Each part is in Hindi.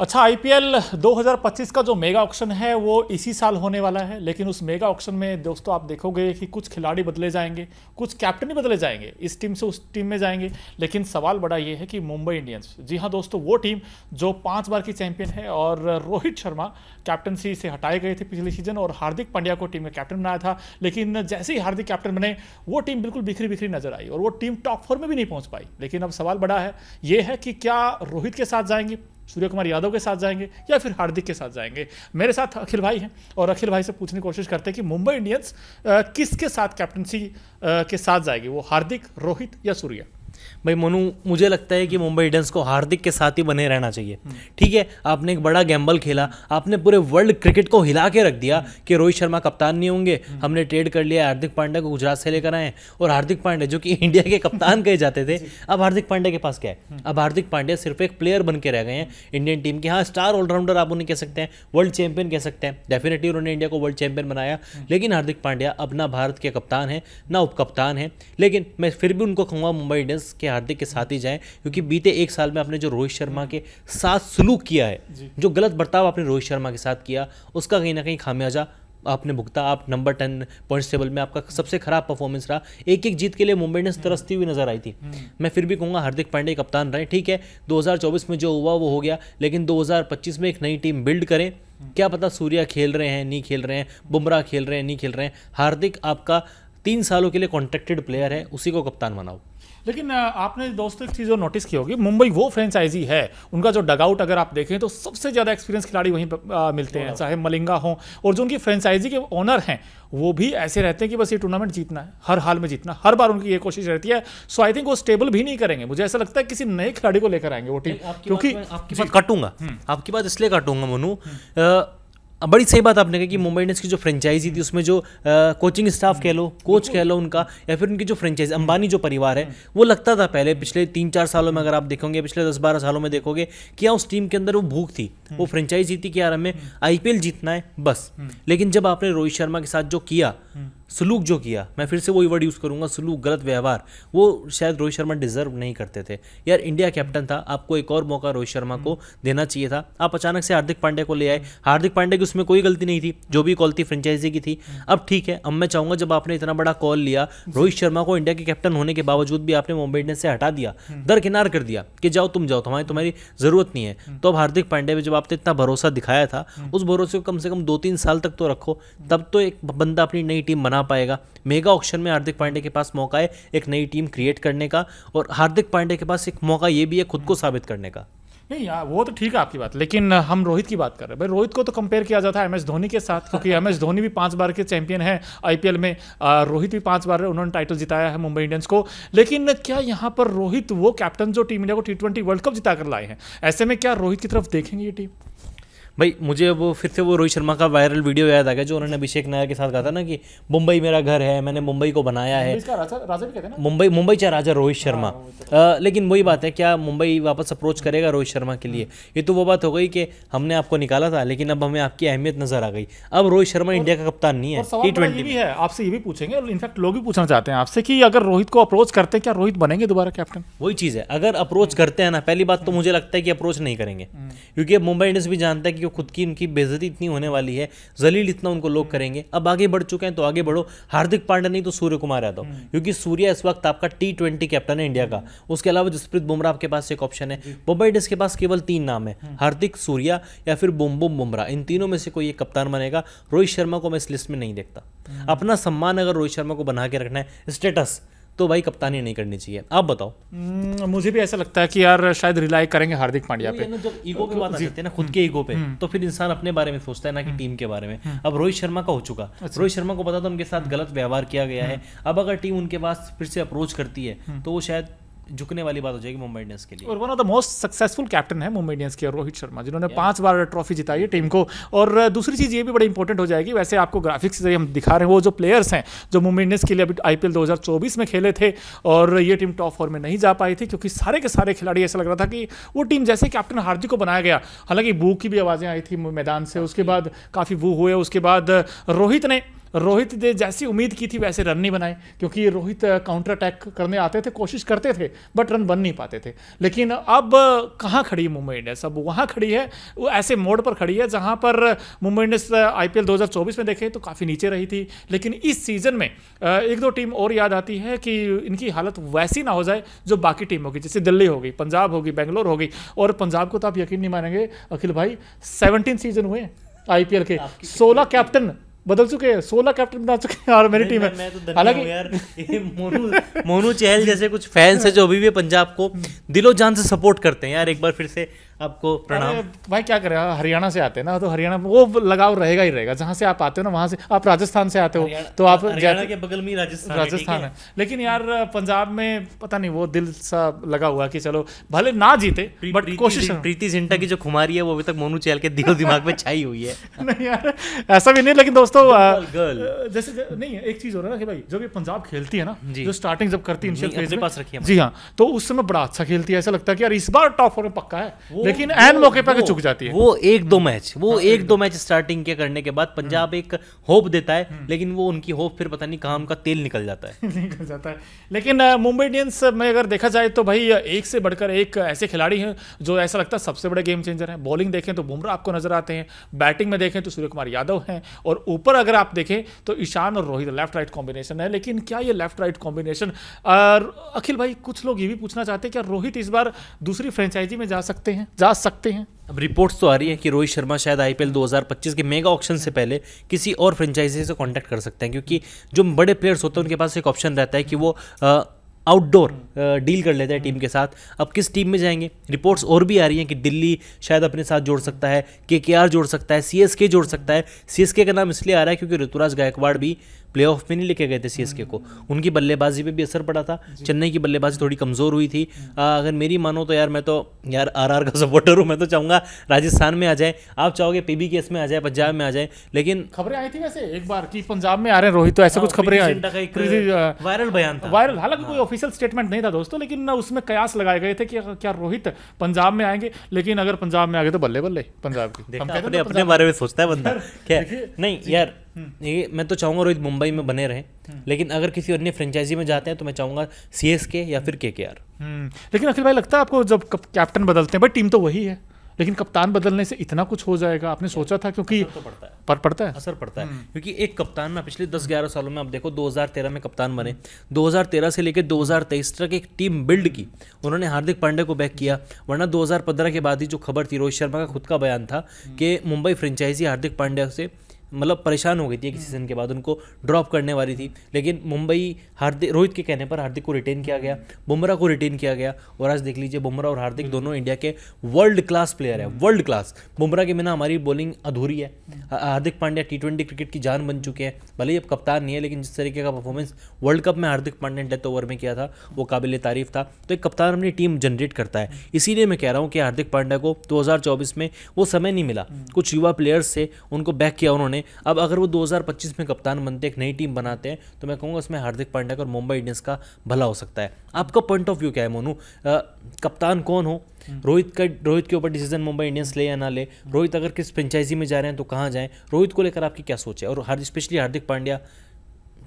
अच्छा आईपीएल 2025 का जो मेगा ऑक्शन है वो इसी साल होने वाला है लेकिन उस मेगा ऑक्शन में दोस्तों आप देखोगे कि कुछ खिलाड़ी बदले जाएंगे कुछ कैप्टन ही बदले जाएंगे इस टीम से उस टीम में जाएंगे लेकिन सवाल बड़ा ये है कि मुंबई इंडियंस जी हाँ दोस्तों वो टीम जो पाँच बार की चैंपियन है और रोहित शर्मा कैप्टनसी से हटाए गए थे पिछले सीजन और हार्दिक पांड्या को टीम में कैप्टन बनाया था लेकिन जैसे ही हार्दिक कैप्टन बने वो टीम बिल्कुल बिखरी बिखरी नजर आई और वो टीम टॉप फोर में भी नहीं पहुँच पाई लेकिन अब सवाल बड़ा है ये है कि क्या रोहित के साथ जाएंगे सूर्य कुमार यादव के साथ जाएंगे या फिर हार्दिक के साथ जाएंगे मेरे साथ अखिल भाई हैं और अखिल भाई से पूछने की कोशिश करते हैं कि मुंबई इंडियंस किसके साथ कैप्टनसी के साथ जाएगी वो हार्दिक रोहित या सूर्या भाई मोनू मुझे लगता है कि हम्म। मुंबई इंडियंस को हार्दिक के साथ ही बने रहना चाहिए हम्म। ठीक है आपने एक बड़ा गैम्बल खेला आपने पूरे वर्ल्ड क्रिकेट को हिला के रख दिया हम्म। कि रोहित शर्मा कप्तान नहीं होंगे हमने ट्रेड कर लिया हार्दिक पांड्या को गुजरात से लेकर आए और हार्दिक पांडे जो कि इंडिया के कप्तान कहे जाते थे अब हार्दिक पांड्या के पास क्या है अब हार्दिक पांड्या सिर्फ एक प्लेयर बन के रह गए हैं इंडियन टीम के हाँ स्टार ऑलराउंडर आप उन्हें कह सकते हैं वर्ल्ड चैंपियन कह सकते हैं डेफिनेटली उन्होंने इंडिया को वर्ल्ड चैंपियन बनाया लेकिन हार्दिक पांड्या अब ना भारत के कप्तान है ना उपकप्तान है लेकिन मैं फिर भी उनको कहूँगा मुंबई इंडियंस के हार्दिक के साथ ही जाएं क्योंकि बीते एक साल में आपने जो रोहित शर्मा के साथ सलूक किया है जो गलत बर्ताव आपने रोहित शर्मा के साथ किया उसका कहीं ना कहीं खामियाजा आपने भुगता आप नंबर टेन पॉइंट्स टेबल में आपका सबसे खराब परफॉर्मेंस रहा एक एक जीत के लिए मुंबई ने तरसती हुई नजर आई थी हम्म। मैं फिर भी कहूंगा हार्दिक पांडे कप्तान रहे ठीक है 2024 में जो हुआ वो हो गया लेकिन 2025 में एक नई टीम बिल्ड करें हम्म। क्या पता सूर्या खेल रहे हैं नहीं खेल रहे हैं बुमराह खेल रहे हैं नहीं खेल रहे हैं हार्दिक आपका तीन सालों के लिए कॉन्ट्रेक्टेड प्लेयर है उसी को कप्तान बनाओ लेकिन आपने दोस्तों एक चीज़ और नोटिस की होगी मुंबई वो फ्रेंचाइजी है उनका जो डगआउट अगर आप देखें तो सबसे ज़्यादा एक्सपीरियंस खिलाड़ी वहीं पर मिलते हैं चाहे मलिंगा हो और जो उनकी फ्रेंचाइजी के ऑनर हैं वो भी ऐसे रहते हैं कि बस ये टूर्नामेंट जीतना है हर हाल में जीतना हर बार उनकी ये कोशिश रहती है सो आई थिंक वो स्टेबल भी नहीं करेंगे मुझे ऐसा लगता है किसी नए खिलाड़ी को लेकर आएंगे वो टीम क्योंकि आपकी बात काटूंगा हम्म। आपकी बात इसलिए काटूंगा मनु बड़ी सही बात आपने कहा कि मुंबई इंडियंस की जो फ्रेंचाइजी थी उसमें जो आ, कोचिंग स्टाफ कह लो कोच कह लो उनका या फिर उनकी जो फ्रेंचाइजी अंबानी जो परिवार है हम्म। वो लगता था पहले पिछले तीन चार सालों में अगर आप देखोगे पिछले दस बारह सालों में देखोगे क्या हाँ, उस टीम के अंदर वो भूख थी वो फ्रेंचाइजी हम्म। थी कि यार हमें आई हम्म। जीतना है बस लेकिन जब आपने रोहित शर्मा के साथ जो किया सलूक जो किया मैं फिर से वही वर्ड यूज़ करूँगा सलूक गलत व्यवहार वो शायद रोहित शर्मा डिजर्व नहीं करते थे यार इंडिया कैप्टन था आपको एक और मौका रोहित शर्मा को हम्म। देना चाहिए था आप अचानक से हार्दिक पांडे को ले आए हार्दिक पांडे की उसमें कोई गलती नहीं थी जो भी कॉल थी फ्रेंचाइजी की थी हम्म। अब ठीक है अब मैं चाहूँगा जब आपने इतना बड़ा कॉल लिया रोहित शर्मा को इंडिया के कैप्टन होने के बावजूद भी आपने मुंबई इंडियंस से हटा दिया हम्म। दरकिनार कर दिया कि जाओ तुम जाओ तुम्हारी तुम्हारी ज़रूरत नहीं है तो अब हार्दिक पांडे में जब आपने इतना भरोसा दिखाया था उस भरोसे को कम से कम दो तीन साल तक तो रखो तब तो एक बंदा अपनी नई टीम बना बना पाएगा मेगा ऑक्शन में हार्दिक पांडे के पास मौका है एक नई टीम क्रिएट करने का और हार्दिक पांडे के पास एक मौका ये भी है खुद को साबित करने का नहीं यार वो तो ठीक है आपकी बात लेकिन हम रोहित की बात कर रहे हैं भाई रोहित को तो कंपेयर किया जाता है एम एस धोनी के साथ क्योंकि एम एस धोनी भी पांच बार के चैंपियन हैं आईपीएल में आ, रोहित भी पांच बार उन्होंने टाइटल जिताया है मुंबई इंडियंस को लेकिन क्या यहाँ पर रोहित वो कैप्टन जो टीम इंडिया को टी वर्ल्ड कप जिता कर लाए हैं ऐसे में क्या रोहित की तरफ देखेंगे ये टीम भाई मुझे वो फिर से वो रोहित शर्मा का वायरल वीडियो याद आ गया जो उन्होंने अभिषेक नायर के साथ कहा था ना कि मुंबई मेरा घर है मैंने मुंबई को बनाया है मुंबई मुंबई चाहे राजा रोहित शर्मा हाँ, तो- लेकिन वही बात है क्या मुंबई वापस अप्रोच करेगा रोहित शर्मा के लिए हम्म। ये तो वो बात हो गई कि हमने आपको निकाला था लेकिन अब हमें आपकी अहमियत नजर आ गई अब रोहित शर्मा इंडिया का कप्तान नहीं है टी ट्वेंटी भी है आपसे ये भी पूछेंगे इनफैक्ट लोग भी पूछना चाहते हैं आपसे कि अगर रोहित को अप्रोच करते क्या रोहित बनेंगे दोबारा कैप्टन वही चीज़ है अगर अप्रोच करते हैं ना पहली बात तो हम्म। मुझे लगता है कि अप्रोच नहीं करेंगे हम्म। क्योंकि मुंबई इंडियंस भी जानता है कि जो खुद की उनकी बेजती इतनी होने वाली है जलील इतना उनको लोग करेंगे अब आगे बढ़ चुके हैं तो आगे बढ़ो हार्दिक पांड्या नहीं तो सूर्य कुमार यादव हम्म। क्योंकि सूर्य इस वक्त आपका टी ट्वेंटी कैप्टन है इंडिया का उसके अलावा जसप्रीत बुमराह आपके पास एक ऑप्शन है मुंबई डेस के पास केवल तीन नाम है हम्म। हार्दिक सूर्या या फिर बुमबुम बुमराह इन तीनों में से कोई एक कप्तान बनेगा रोहित शर्मा को मैं इस लिस्ट में नहीं देखता हम्म। अपना सम्मान अगर रोहित शर्मा को बना के रखना है स्टेटस तो भाई कप्तानी नहीं करनी चाहिए आप बताओ हम्म, मुझे भी ऐसा लगता है कि यार शायद रिलाई करेंगे हार्दिक पांड्या तो पे जब ईगो की तो बात आती है ना खुद के ईगो पे हम्म। तो फिर इंसान अपने बारे में सोचता है ना कि हम्म। टीम के बारे में अब रोहित शर्मा का हो चुका अच्छा। रोहित शर्मा को पता था उनके साथ गलत व्यवहार किया गया है अब अगर टीम उनके पास फिर से अप्रोच करती है तो वो शायद झुकने वाली बात हो जाएगी मुंबई इंडियंस के लिए और one of the most successful captain है मुंबई इंडियंस के रोहित शर्मा जिन्होंने पांच बार ट्रॉफी जिताई है टीम को और दूसरी चीज़ ये भी बड़ी इंपॉर्टेंट हो जाएगी वैसे आपको ग्राफिक्स से हम दिखा रहे हैं वो जो प्लेयर्स हैं जो मुंबई इंडियंस के लिए अभी आई पी में खेले थे और ये टीम टॉप फोर में नहीं जा पाई थी क्योंकि सारे के सारे खिलाड़ी ऐसा लग रहा था कि वो टीम जैसे कैप्टन हार्दिक को बनाया गया हालांकि बू की भी आवाज़ें आई थी मैदान से उसके बाद काफ़ी वो हुए उसके बाद रोहित ने रोहित ने जैसी उम्मीद की थी वैसे रन नहीं बनाए क्योंकि रोहित काउंटर अटैक करने आते थे कोशिश करते थे बट रन बन नहीं पाते थे लेकिन अब कहाँ खड़ी है मुंबई इंडियंस अब वहाँ खड़ी है वो ऐसे मोड़ पर खड़ी है जहाँ पर मुंबई इंडियंस आईपीएल 2024 में देखें तो काफ़ी नीचे रही थी लेकिन इस सीज़न में एक दो टीम और याद आती है कि इनकी हालत वैसी ना हो जाए जो बाकी टीमों की जैसे दिल्ली होगी पंजाब होगी बेंगलोर होगी और पंजाब को तो आप यकीन नहीं मानेंगे अखिल भाई सेवनटीन सीजन हुए आईपीएल के सोलह कैप्टन बदल चुके हैं सोलह कैप्टन बना चुके हैं और मेरी टीम है तो हालांकि यार मोनू मोनू चहल जैसे कुछ फैंस है जो अभी भी पंजाब को हम्म। दिलो जान से सपोर्ट करते हैं यार एक बार फिर से आपको प्रणाम भाई क्या करें हाँ, हरियाणा से आते हैं ना तो हरियाणा वो लगाव रहेगा ही रहेगा जहाँ से आप आते हो ना वहाँ से आप राजस्थान से आते हो तो आप हरियाणा के बगल में राजस्थान राजस्थान है लेकिन यार पंजाब में पता नहीं वो दिल सा लगा हुआ कि चलो भले ना जीते बट कोशिश प्रीति जिंटा की जो खुमारी है वो अभी तक मोनू चहल के दिल दिमाग में छाई हुई है नहीं यार ऐसा भी नहीं लेकिन दोस्त दोस्तों गर्ल जैसे ज, नहीं एक चीज हो रहा है ना कि भाई जब ये पंजाब खेलती है ना जो स्टार्टिंग जब करती है पास रखी है जी हाँ तो उस समय बड़ा अच्छा खेलती है ऐसा लगता है कि यार इस बार टॉप फोर में पक्का है लेकिन एन मौके पर चुक जाती है वो एक दो मैच वो हाँ, एक दो मैच स्टार्टिंग के करने के बाद हम्म। पंजाब एक होप देता है हम्म। लेकिन वो उनकी होप फिर पता नहीं कहाँ उनका तेल निकल जाता है निकल जाता है लेकिन मुंबई इंडियंस में अगर देखा जाए तो भाई एक से बढ़कर एक ऐसे खिलाड़ी हैं जो ऐसा लगता है सबसे बड़े गेम चेंजर हैं बॉलिंग देखें तो बुमराह आपको नजर आते हैं बैटिंग में देखें तो सूर्य कुमार यादव हैं और ऊपर अगर आप देखें तो ईशान और रोहित लेफ्ट राइट कॉम्बिनेशन है लेकिन क्या ये लेफ्ट राइट कॉम्बिनेशन अखिल भाई कुछ लोग ये भी पूछना चाहते हैं क्या रोहित इस बार दूसरी फ्रेंचाइजी में जा सकते हैं जा सकते हैं अब रिपोर्ट्स तो आ रही है कि रोहित शर्मा शायद आईपीएल 2025 के मेगा ऑप्शन से पहले किसी और फ्रेंचाइजी से कांटेक्ट कर सकते हैं क्योंकि जो बड़े प्लेयर्स होते हैं उनके पास एक ऑप्शन रहता है कि वो आउटडोर डील कर लेते हैं टीम के साथ अब किस टीम में जाएंगे रिपोर्ट्स और भी आ रही हैं कि दिल्ली शायद अपने साथ जोड़ सकता है के जोड़ सकता है सी जोड़ सकता है सी का नाम इसलिए आ रहा है क्योंकि ऋतुराज गायकवाड़ भी प्ले ऑफ में नहीं लेके गए थे सी को उनकी बल्लेबाजी पर भी असर पड़ा था चेन्नई की बल्लेबाजी थोड़ी कमज़ोर हुई थी आ, अगर मेरी मानो तो यार मैं तो यार आर का सपोर्टर हूँ मैं तो चाहूँगा राजस्थान में आ जाए आप चाहोगे पी केस में आ जाए पंजाब में आ जाए लेकिन खबरें आई थी वैसे एक बार कि पंजाब में आ रहे हैं रोहित तो ऐसे हाँ, कुछ खबरें आई वायरल बयान था वायरल हालांकि हाँ। कोई ऑफिशियल स्टेटमेंट नहीं था दोस्तों लेकिन उसमें कयास लगाए गए थे कि क्या रोहित पंजाब में आएंगे लेकिन अगर पंजाब में आ गए तो बल्ले बल्ले पंजाब की अपने बारे में सोचता है बंदा क्या नहीं यार ये मैं तो चाहूँगा रोहित मुंबई में बने रहे लेकिन अगर किसी अन्य फ्रेंचाइजी में जाते हैं तो मैं चाहूँगा सी एस के या फिर के के आर लेकिन अखिल भाई लगता है आपको जब कैप्टन बदलते हैं बट टीम तो वही है लेकिन कप्तान बदलने से इतना कुछ हो जाएगा आपने सोचा था क्योंकि तो पड़ता है पर पड़ता है असर पड़ता है हम्म। क्योंकि एक कप्तान ना पिछले 10-11 सालों में आप देखो 2013 में कप्तान बने 2013 से लेकर 2023 तक एक टीम बिल्ड की उन्होंने हार्दिक पांडे को बैक किया वरना 2015 के बाद ही जो खबर थी रोहित शर्मा का खुद का बयान था कि मुंबई फ्रेंचाइजी हार्दिक पांड्या से मतलब परेशान हो गई थी एक सीज़न के बाद उनको ड्रॉप करने वाली थी लेकिन मुंबई हार्दिक रोहित के कहने पर हार्दिक को रिटेन किया गया बुमराह को रिटेन किया गया और आज देख लीजिए बुमराह और हार्दिक दोनों इंडिया के वर्ल्ड क्लास प्लेयर है वर्ल्ड क्लास बुमराह के बिना हमारी बॉलिंग अधूरी है हार्दिक पांड्या टी क्रिकेट की जान बन चुके हैं भले ही अब कप्तान नहीं है लेकिन जिस तरीके का परफॉर्मेंस वर्ल्ड कप में हार्दिक पांड्या ने डेथ ओवर में किया था वो काबिल तारीफ था तो एक कप्तान अपनी टीम जनरेट करता है इसीलिए मैं कह रहा हूँ कि हार्दिक पांड्या को दो में वो समय नहीं मिला कुछ युवा प्लेयर्स थे उनको बैक किया उन्होंने बने अब अगर वो 2025 में कप्तान बनते एक नई टीम बनाते हैं तो मैं कहूँगा उसमें हार्दिक पांड्या और मुंबई इंडियंस का भला हो सकता है आपका पॉइंट ऑफ व्यू क्या है मोनू कप्तान कौन हो हम्म। रोहित का रोहित के ऊपर डिसीजन मुंबई इंडियंस ले या ना ले हम्म। रोहित अगर किस फ्रेंचाइजी में जा रहे हैं तो कहाँ जाएँ रोहित को लेकर आपकी क्या सोच है और हार्दिक स्पेशली हार्दिक पांड्या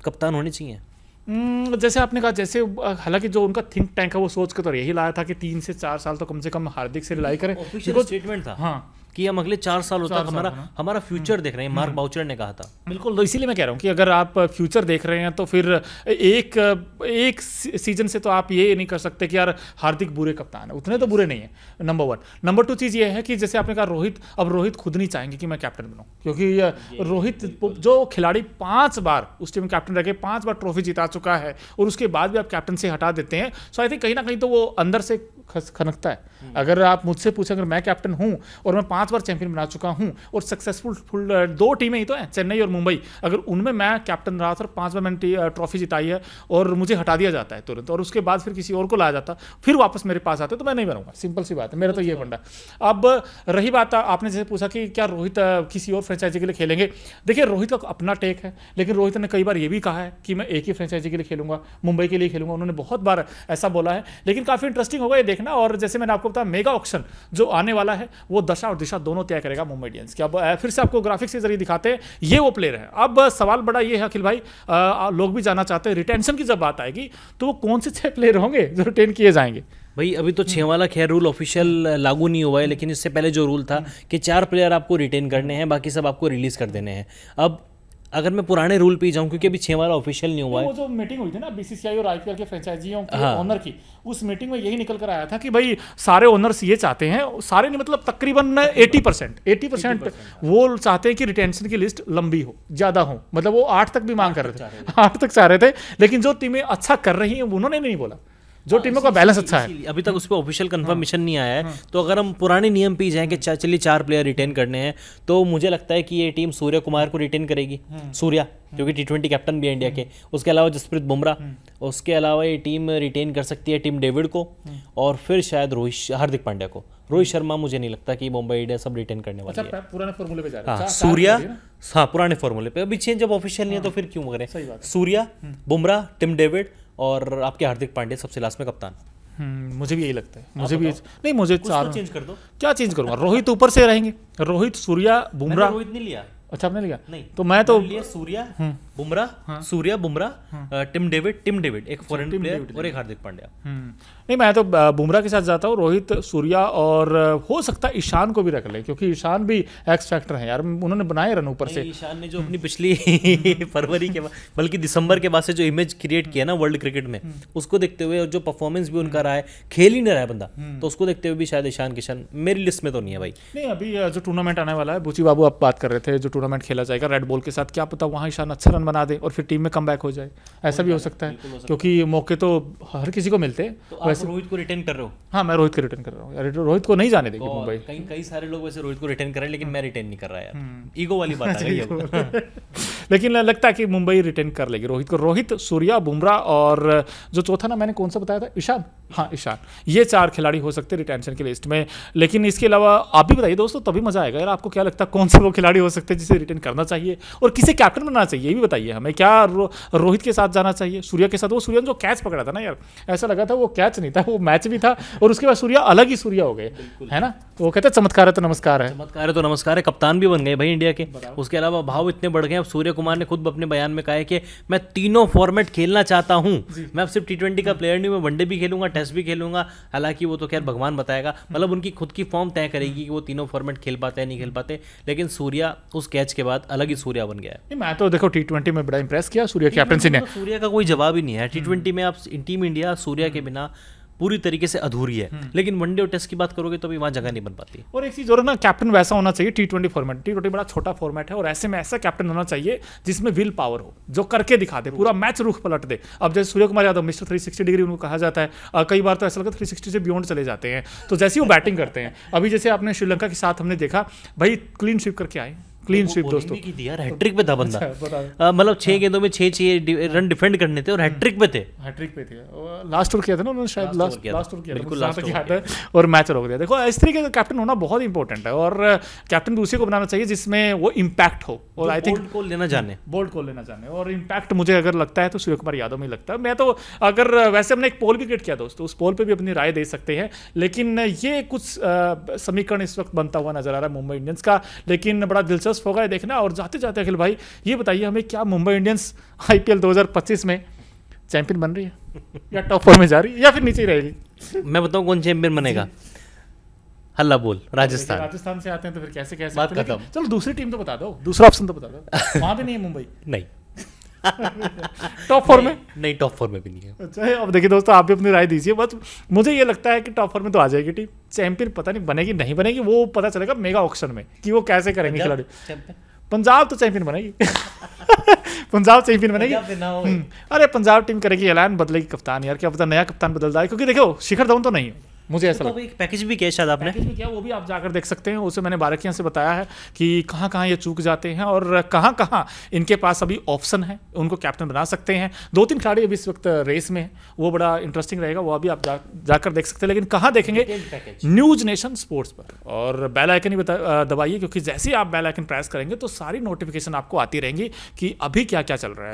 कप्तान होने चाहिए हम्म, जैसे आपने कहा जैसे हालांकि जो उनका थिंक टैंक है वो सोच के तो यही लाया था कि तीन से चार साल तो कम से कम हार्दिक से रिलाई करें स्टेटमेंट था हाँ कि हम अगले चार साल होता चार हमारा हमारा फ्यूचर हम्म, हम्म, देख रहे हैं मार्क हम्म। बाउचर ने कहा था बिल्कुल तो इसीलिए मैं कह रहा हूँ कि अगर आप फ्यूचर देख रहे हैं तो फिर एक एक सीजन से तो आप ये नहीं कर सकते कि यार हार्दिक बुरे कप्तान है उतने तो बुरे नहीं है नंबर वन नंबर टू चीज़ ये है कि जैसे आपने कहा रोहित अब रोहित खुद नहीं चाहेंगे कि मैं कैप्टन बनूँ क्योंकि रोहित जो खिलाड़ी पाँच बार उस टीम में कैप्टन रखे पाँच बार ट्रॉफी जिता चुका है और उसके बाद भी आप कैप्टन से हटा देते हैं सो आई थिंक कहीं ना कहीं तो वो अंदर से खस खनकता है हम्म। अगर आप मुझसे पूछें अगर मैं कैप्टन हूँ और मैं पांच बार चैंपियन बना चुका हूँ और सक्सेसफुल फुल दो टीमें ही तो हैं चेन्नई और मुंबई अगर उनमें मैं कैप्टन रहा था और पाँच बार मैंने ट्रॉफी जिताई है और मुझे हटा दिया जाता है तुरंत और उसके बाद फिर किसी और को लाया जाता फिर वापस मेरे पास आते तो मैं नहीं बनाऊंगा सिंपल सी बात है मेरा तो ये फंडा अब रही बात आपने जैसे पूछा कि क्या रोहित किसी और फ्रेंचाइजी के लिए खेलेंगे देखिए रोहित का अपना टेक है लेकिन रोहित ने कई बार ये भी कहा है कि मैं एक ही फ्रेंचाइजी के लिए खेलूंगा मुंबई के लिए खेलूंगा उन्होंने बहुत बार ऐसा बोला है लेकिन काफ़ी इंटरेस्टिंग होगा ये देखना देखना और जैसे मैंने आपको बताया मेगा ऑक्शन जो आने वाला है वो दशा और दिशा दोनों तय करेगा मुंबई इंडियंस की अब फिर से आपको ग्राफिक्स के जरिए दिखाते हैं ये वो प्लेयर है अब सवाल बड़ा ये है अखिल भाई लोग भी जाना चाहते हैं रिटेंशन की जब बात आएगी तो वो कौन से छः प्लेयर होंगे जो रिटेन किए जाएंगे भाई अभी तो छः वाला खैर रूल ऑफिशियल लागू नहीं हुआ है लेकिन इससे पहले जो रूल था कि चार प्लेयर आपको रिटेन करने हैं बाकी सब आपको रिलीज़ कर देने हैं अब अगर मैं पुराने रूल पे जाऊं क्योंकि अभी छह वाला ऑफिशियल नहीं हुआ है वो जो मीटिंग हुई थी ना बीसीसीआई और आईपीएल के फ्रेंचाइजियों के हाँ। ओनर की उस मीटिंग में यही निकल कर आया था कि भाई सारे ओनर्स ये चाहते हैं सारे नहीं मतलब तकरीबन एटी परसेंट एटी परसेंट वो चाहते हैं कि रिटेंशन की लिस्ट लंबी हो ज़्यादा हो मतलब वो आठ तक भी मांग कर रहे थे आठ तक चाह रहे थे लेकिन जो टीमें अच्छा कर रही हैं उन्होंने नहीं बोला जो हाँ, टीमों का बैलेंस अच्छा है अभी तक उस पर ऑफिशियल हाँ, नहीं आया है हाँ। तो अगर हम पुराने नियम पी जाएं कि चलिए चार प्लेयर रिटेन करने हैं तो मुझे लगता है कि ये टीम सूर्य कुमार को रिटेन करेगी हाँ। सूर्या क्योंकि टी ट्वेंटी कैप्टन भी है इंडिया के उसके अलावा जसप्रीत बुमराह उसके अलावा ये टीम रिटेन कर सकती है टीम डेविड को और फिर शायद रोहित हार्दिक पांड्या को रोहित शर्मा मुझे नहीं लगता कि मुंबई इंडिया सब रिटेन करने वाली अच्छा, है पुराने फॉर्मूले पे जा हाँ, सूर्या हाँ पुराने फॉर्मूले पे अभी चेंज जब ऑफिशियल नहीं है तो फिर क्यों करें सूर्या बुमराह टिम डेविड और आपके हार्दिक पांडे सबसे लास्ट में कप्तान हम्म, मुझे भी यही लगता है मुझे भी नहीं मुझे तो चार चेंज कर दो क्या चेंज करूंगा रोहित ऊपर से रहेंगे रोहित सूर्या बुमराह रोहित नहीं लिया अच्छा आपने लिया नहीं तो मैं तो लिया सूर्या हम्म। बुमरा हाँ? सूर्या बुमरा हाँ? टिम डेविड टिम डेविड एक फॉरेन अच्छा, प्लेयर और एक हार्दिक पांड्या हम्म। नहीं मैं तो बुमरा के साथ जाता हूँ रोहित सूर्या और हो सकता है ईशान को भी रख ले क्योंकि ईशान भी एक्स फैक्टर है यार उन्होंने बनाए रन ऊपर से ईशान ने जो अपनी पिछली हम्म। फरवरी के बाद बल्कि दिसंबर के बाद से जो इमेज क्रिएट किया ना वर्ल्ड क्रिकेट में उसको देखते हुए जो परफॉर्मेंस भी उनका रहा है खेल ही नहीं रहा है बंदा तो उसको देखते हुए भी शायद ईशान किशन मेरी लिस्ट में तो नहीं है भाई नहीं अभी जो टूर्नामेंट आने वाला है बुची बाबू आप बात कर रहे थे जो टूर्नामेंट खेला जाएगा रेड बॉल के साथ क्या पता वहाँ ईशान अच्छा रन बना दे और फिर टीम में कम हो जाए ऐसा भी हो सकता है क्योंकि मौके तो हर किसी को मिलते हैं तो वैसे रोहित को रिटर्न कर रहा हूँ हाँ मैं रोहित को रिटर्न कर रहा हूँ रोहित को नहीं जाने देंगे तो मुंबई कई कई सारे लोग वैसे रोहित को रिटर्न कर रहे हैं लेकिन मैं रिटर्न नहीं कर रहा है हम्म। ईगो वाली बात है लेकिन लगता है कि मुंबई रिटर्न कर लेगी रोहित को रोहित सूर्या बुमराह और जो चौथा ना मैंने कौन सा बताया था ईशान हाँ ईशान ये चार खिलाड़ी हो सकते हैं रिटेंशन की लिस्ट में लेकिन इसके अलावा आप भी बताइए दोस्तों तभी मजा आएगा यार आपको क्या लगता है कौन से वो खिलाड़ी हो सकते हैं जिसे रिटेन करना चाहिए और किसे कैप्टन बनाना चाहिए ये भी बताइए हमें क्या रो, रोहित के साथ जाना चाहिए सूर्या के साथ वो सूर्या जो कैच पकड़ा था ना यार ऐसा लगा था वो कैच नहीं था वो मैच भी था और उसके बाद सूर्या अलग ही सूर्या हो गए है ना वो कहते हैं चमत्कार है तो नमस्कार है चमत्कार है तो नमस्कार है कप्तान भी बन गए भाई इंडिया के उसके अलावा भाव इतने बढ़ गए अब सूर्य कुमार ने खुद अपने बयान में कहा है कि मैं तीनों फॉर्मेट खेलना चाहता हूँ मैं अब सिर्फ टी का प्लेयर हम्म। नहीं मैं वनडे भी खेलूंगा टेस्ट भी खेलूंगा हालांकि वो तो खैर भगवान बताएगा मतलब उनकी खुद की फॉर्म तय करेगी कि वो तीनों फॉर्मेट खेल पाते हैं नहीं खेल पाते लेकिन सूर्या उस कैच के बाद अलग ही सूर्या बन गया है मैं तो देखो टी ट्वेंटी में बड़ा इंप्रेस किया सूर्या कैप्टनसी ने तो सूर्या का कोई जवाब ही नहीं है टी ट्वेंटी में आप टीम इंडिया सूर्या के बिना पूरी तरीके से अधूरी है हम्म। लेकिन वनडे और टेस्ट की बात करोगे तो अभी वहाँ जगह नहीं बन पाती और एक चीज़ और ना कैप्टन वैसा होना चाहिए T twenty format T twenty बड़ा छोटा फॉर्मेट है और ऐसे में ऐसा कैप्टन होना चाहिए जिसमें विल पावर हो जो करके दिखा दे पूरा मैच रुख पलट दे अब जैसे Surya Kumar Yadav mister three sixty degree उनको कहा जाता है कई बार तो ऐसा लगता है थ्री सिक्सटी से बियॉन्ड चले जाते हैं तो जैसे वो बैटिंग करते हैं अभी जैसे आपने श्रीलंका के साथ हमने देखा भाई क्लीन स्वीप करके आए क्लीन स्वीप दोस्तों की थी हैट्रिक पे था बंदा अच्छा, मतलब छह हाँ। गेंदों में छह छह रन डिफेंड करने थे और हैट्रिक पे थे हैट्रिक हम्म, पे थे लास्ट ओवर किया था ना उन्होंने शायद लास्ट ओवर किया बिल्कुल लास्ट ओवर किया और मैच रोक दिया देखो इस तरीके का कैप्टन होना बहुत इंपॉर्टेंट है और कैप्टन uh, दूसरे को बनाना चाहिए जिसमें वो इम्पैक्ट हो और आई थिंक बोल्ड को लेना जाने बोल्ड हम्म, को लेना जाने और इम्पैक्ट मुझे अगर लगता है तो सूर्य कुमार यादव में लगता है मैं तो अगर uh, वैसे हमने एक पोल भी क्रिएट किया दोस्तों उस पोल पर भी अपनी राय दे सकते हैं लेकिन ये कुछ uh, समीकरण इस वक्त बनता हुआ नजर आ रहा है मुंबई इंडियंस का लेकिन बड़ा दिलचस्प दिलचस्प होगा देखना और जाते जाते अखिल भाई ये बताइए हमें क्या मुंबई इंडियंस आई पी में चैंपियन बन रही है या टॉप फोर में जा रही है या फिर नीचे रहेगी मैं बताऊँ कौन चैंपियन बनेगा हल्ला बोल राजस्थान राजस्थान से आते हैं तो फिर कैसे कैसे बात खत्म चलो दूसरी टीम तो बता दो दूसरा ऑप्शन तो बता दो वहां भी नहीं है मुंबई नहीं टॉप फोर में नहीं टॉप फोर में भी नहीं है अच्छा अब देखिए दोस्तों आप भी अपनी राय दीजिए बस मुझे ये लगता है कि टॉप फोर में तो आ जाएगी टीम चैंपियन पता नहीं बनेगी नहीं बनेगी वो पता चलेगा मेगा ऑक्शन में कि वो कैसे करेंगे खिलाड़ी पंजाब तो चैंपियन बनेगी पंजाब चैंपियन बनेगी हम्म। अरे पंजाब टीम करेगी ऐलान बदलेगी कप्तान यार क्या पता नया कप्तान बदल रहा है क्योंकि देखो शिखर धवन तो नहीं है मुझे ऐसा तो एक पैकेज भी किया शायद आपने पैकेज भी किया वो भी आप जाकर देख सकते हैं उसे मैंने बारकियाँ से बताया है कि कहाँ कहाँ ये चूक जाते हैं और कहाँ कहाँ इनके पास अभी ऑप्शन है उनको कैप्टन बना सकते हैं दो तीन खिलाड़ी अभी इस वक्त रेस में है वो बड़ा इंटरेस्टिंग रहेगा वो अभी आप जाकर देख सकते हैं लेकिन कहाँ देखेंगे न्यूज नेशन स्पोर्ट्स पर और बेल आइकन ही दबाइए क्योंकि जैसे ही आप बेल आइकन प्रेस करेंगे तो सारी नोटिफिकेशन आपको आती रहेंगी कि अभी क्या क्या चल रहा है